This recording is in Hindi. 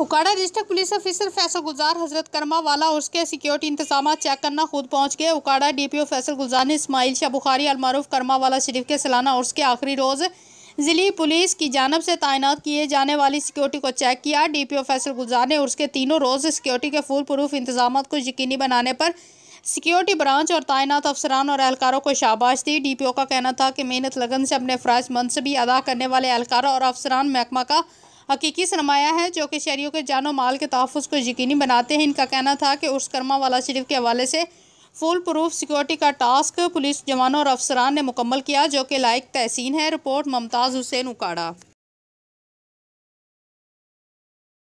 उकाड़ा district police officer Faisal Gujjar हजरत कर्मा वाला और उसके सिक्योरिटी इंतजाम चेक करना खुद पहुंच गए उकाड़ा डीपीओ फैसल गुजार ने इसमाइल शाह बुखारी अलमारूफ करमा वाला शरीफ के सालाना और उसके आखिरी रोज़ ज़िली पुलिस की जानब से तैनात किए जाने वाली सिक्योरिटी को चेक किया डीपीओ फैसल गुजार ने और उसके तीनों रोज़ सिक्योरिटी के फूल प्रूफ इंतजाम को यकीनी बनाने पर सिक्योरिटी ब्रांच और तैनात अफसरान और एहलकारों को शाबाश दी डीपीओ का कहना था कि मेहनत लगन से अपने फ्राइज मनसबी अदा करने वाले एहलकारों और अफसरान महकमा का हकीकी सरमाया है जो कि शहरीों के जानो माल के तहफ़ को यकीनी बनाते हैं इनका कहना था कि उर्स करमा वाला शरीफ के हवाले से फुल प्रूफ सिक्योरिटी का टास्क पुलिस जवानों और अफसरान ने मुकम्मल किया जो कि लायक तहसीन है रिपोर्ट मुमताज़ हुसैन उकाड़ा